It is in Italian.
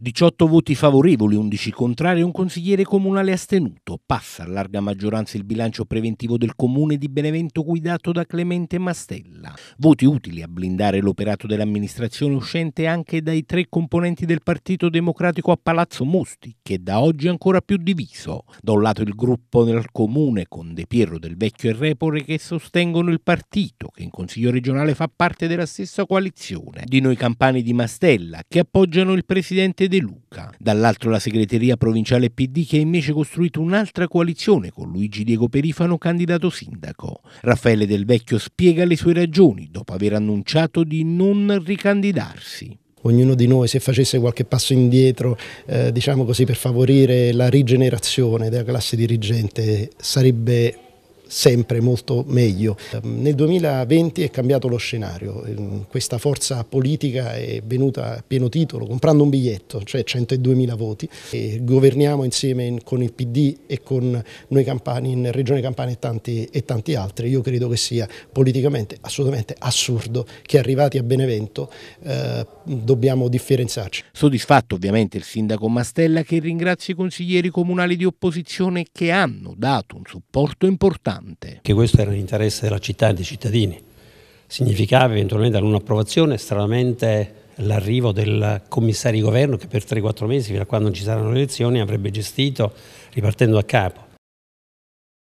18 voti favorevoli, 11 contrari e un consigliere comunale astenuto. Passa a larga maggioranza il bilancio preventivo del comune di Benevento guidato da Clemente Mastella. Voti utili a blindare l'operato dell'amministrazione uscente anche dai tre componenti del Partito Democratico a Palazzo Mosti, che da oggi è ancora più diviso. Da un lato il gruppo nel comune con De Pierro del Vecchio e Repore che sostengono il partito, che in consiglio regionale fa parte della stessa coalizione. Di noi campani di Mastella, che appoggiano il presidente De Luca. Dall'altro la segreteria provinciale PD che ha invece costruito un'altra coalizione con Luigi Diego Perifano, candidato sindaco. Raffaele Del Vecchio spiega le sue ragioni dopo aver annunciato di non ricandidarsi ognuno di noi se facesse qualche passo indietro eh, diciamo così, per favorire la rigenerazione della classe dirigente sarebbe sempre molto meglio. Nel 2020 è cambiato lo scenario, ehm, questa forza politica è venuta a pieno titolo comprando un biglietto, cioè 102.000 voti, e governiamo insieme con il PD e con noi campani in Regione Campania e tanti, e tanti altri. Io credo che sia politicamente assolutamente assurdo che arrivati a Benevento eh, dobbiamo differenziarci. Soddisfatto ovviamente il sindaco Mastella che ringrazia i consiglieri comunali di opposizione che hanno dato un supporto importante importante. Che questo era l'interesse della città e dei cittadini. Significava eventualmente un'approvazione stranamente l'arrivo del commissario di governo che per 3-4 mesi, fino a quando non ci saranno le elezioni, avrebbe gestito ripartendo da capo.